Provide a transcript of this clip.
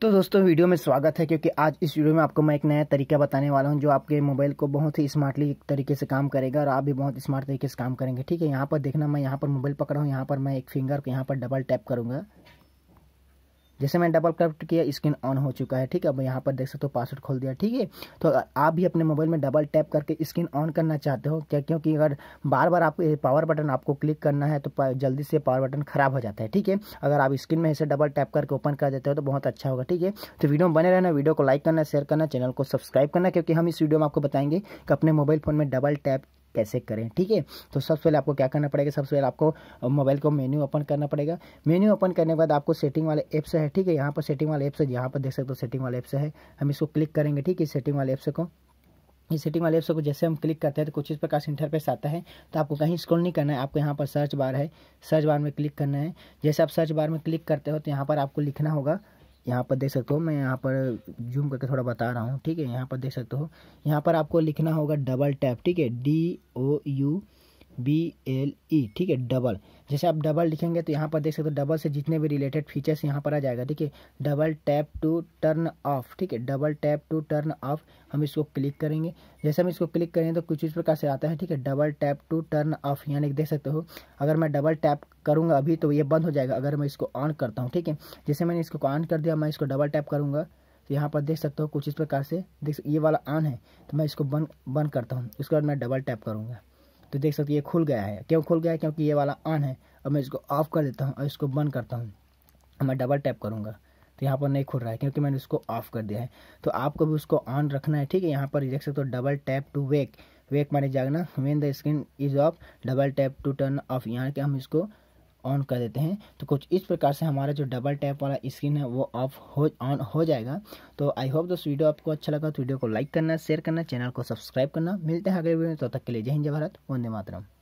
तो दोस्तों वीडियो में स्वागत है क्योंकि आज इस वीडियो में आपको मैं एक नया तरीका बताने वाला हूं जो आपके मोबाइल को बहुत ही स्मार्टली तरीके से काम करेगा और आप भी बहुत स्मार्ट तरीके से काम करेंगे ठीक है यहाँ पर देखना मैं यहाँ पर मोबाइल पकड़ा हूँ यहाँ पर मैं एक फिंगर को यहाँ पर डबल टैप करूंगा जैसे मैंने डबल कैप किया स्क्रीन ऑन हो चुका है ठीक है अब यहाँ पर देख सकते हो पासवर्ड खोल दिया ठीक है तो आप भी अपने मोबाइल में डबल टैप करके स्क्रीन ऑन करना चाहते हो क्या क्योंकि अगर बार बार आपको पावर बटन आपको क्लिक करना है तो जल्दी से पावर बटन खराब हो जाता है ठीक है अगर आप स्क्रीन में इसे डबल टैप करके ओपन कर देते हो तो बहुत अच्छा होगा ठीक है तो वीडियो बने रहना वीडियो को लाइक करना शेयर करना चैनल को सब्सक्राइब करना क्योंकि हम इस वीडियो में आपको बताएंगे कि अपने मोबाइल फ़ोन में डबल टैप कैसे करें ठीक है तो सबसे पहले आपको क्या करना पड़ेगा सबसे पहले आपको मोबाइल को मेन्यू ओपन करना पड़ेगा मेन्यू ओपन करने के बाद आपको सेटिंग वाले ऐप्स है ठीक है यहाँ पर सेटिंग वाले ऐप्स है यहाँ पर देख सकते हो सेटिंग वाले ऐप्स है हम इसको क्लिक करेंगे ठीक है सेटिंग वाले ऐप्स को इस सेटिंग वाले ऐप्स को जैसे हम क्लिक करते हैं तो कुछ इस प्रकार से इंटरफेस आता है तो आपको कहीं स्क्रॉल नहीं करना है आपको यहाँ पर सर्च बार है सर्च बार में क्लिक करना है जैसे आप सर्च बार में क्लिक करते हो तो यहाँ पर आपको लिखना होगा यहाँ पर देख सकते हो मैं यहाँ पर जूम करके थोड़ा बता रहा हूँ ठीक है यहाँ पर देख सकते हो यहाँ पर आपको लिखना होगा डबल टैप ठीक है D O U B L E ठीक है डबल जैसे आप डबल लिखेंगे तो यहाँ पर देख सकते हो डबल से जितने भी रिलेटेड फीचर्स यहाँ पर आ जाएगा ठीक है double tap to turn off ठीक है double tap to turn off हम इसको क्लिक करेंगे जैसे हम इसको क्लिक करेंगे तो कुछ इस प्रकार से आता है ठीक है double tap to turn off यानी देख सकते हो अगर मैं डबल टैप करूँगा अभी तो ये बंद हो जाएगा अगर मैं इसको ऑन करता हूँ ठीक है जैसे मैंने इसको ऑन कर दिया मैं इसको डबल टैप करूँगा तो यहाँ पर देख सकते हो कुछ इस प्रकार से देख ये वाला ऑन है तो मैं इसको बंद बंद करता हूँ उसके बाद मैं डबल टैप करूँगा तो देख सकते हैं ये खुल गया है क्यों खुल गया है क्योंकि ये वाला ऑन है अब मैं इसको ऑफ कर देता हूँ और इसको बंद करता हूँ मैं डबल टैप करूँगा तो यहाँ पर नहीं खुल रहा है क्योंकि मैंने उसको ऑफ कर दिया है तो आपको भी उसको ऑन रखना है ठीक है यहाँ पर देख सकते हो double tap to wake wake माने जागना when the screen is off double tap to turn off यहाँ के हम इसको ऑन कर देते हैं तो कुछ इस प्रकार से हमारा जो डबल टैप वाला स्क्रीन है वो ऑफ हो ऑन हो जाएगा तो आई होप दोस्त वीडियो आपको अच्छा लगा तो वीडियो को लाइक करना शेयर करना चैनल को सब्सक्राइब करना मिलते हैं अगले वीडियो में तब तो तक के लिए जय हिंद जय भारत वंदे मातरम